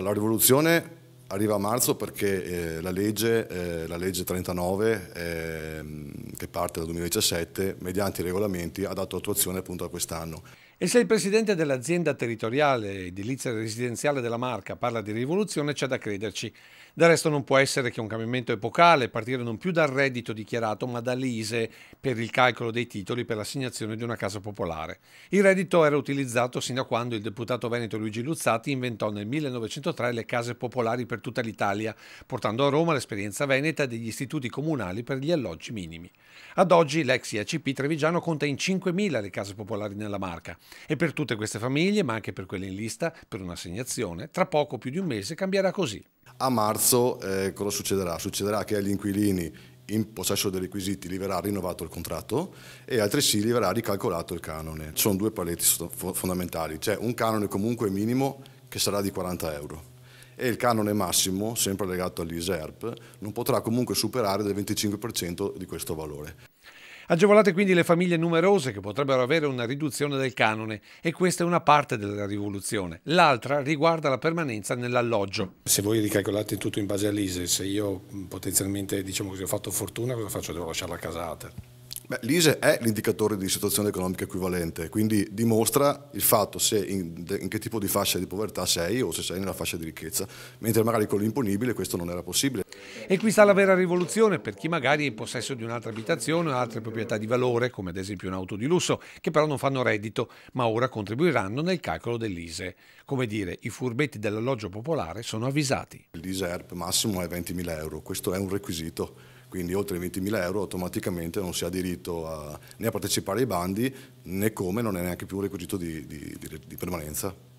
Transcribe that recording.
La rivoluzione arriva a marzo perché eh, la, legge, eh, la, legge, 39, eh, che parte dal 2017, mediante i regolamenti, ha dato attuazione appunto a quest'anno. E se il presidente dell'azienda territoriale edilizia residenziale della Marca parla di rivoluzione, c'è da crederci. Del resto non può essere che un cambiamento epocale, partire non più dal reddito dichiarato, ma dall'ISE per il calcolo dei titoli per l'assegnazione di una casa popolare. Il reddito era utilizzato sino a quando il deputato veneto Luigi Luzzati inventò nel 1903 le case popolari per tutta l'Italia, portando a Roma l'esperienza veneta degli istituti comunali per gli alloggi minimi. Ad oggi l'ex IACP Trevigiano conta in 5.000 le case popolari nella Marca. E per tutte queste famiglie, ma anche per quelle in lista, per un'assegnazione, tra poco più di un mese cambierà così. A marzo eh, cosa succederà? Succederà che agli inquilini in possesso dei requisiti li verrà rinnovato il contratto e altresì li verrà ricalcolato il canone. Ci sono due paletti fondamentali, c'è un canone comunque minimo che sarà di 40 euro e il canone massimo, sempre legato all'ISERP, non potrà comunque superare del 25% di questo valore. Agevolate quindi le famiglie numerose che potrebbero avere una riduzione del canone e questa è una parte della rivoluzione. L'altra riguarda la permanenza nell'alloggio. Se voi ricalcolate tutto in base all'ISE, se io potenzialmente diciamo così, ho fatto fortuna, cosa faccio? Devo lasciare la casata. Beh, L'ISE è l'indicatore di situazione economica equivalente, quindi dimostra il fatto se in, in, che tipo di fascia di povertà sei o se sei nella fascia di ricchezza, mentre magari con l'imponibile questo non era possibile. E qui sta la vera rivoluzione per chi magari è in possesso di un'altra abitazione o altre proprietà di valore, come ad esempio un'auto di lusso, che però non fanno reddito, ma ora contribuiranno nel calcolo dell'ISE. Come dire, i furbetti dell'alloggio popolare sono avvisati. L'ISE ERP massimo è 20.000 euro, questo è un requisito quindi oltre i 20.000 euro automaticamente non si ha diritto a, né a partecipare ai bandi né come non è neanche più un requisito di, di, di, di permanenza.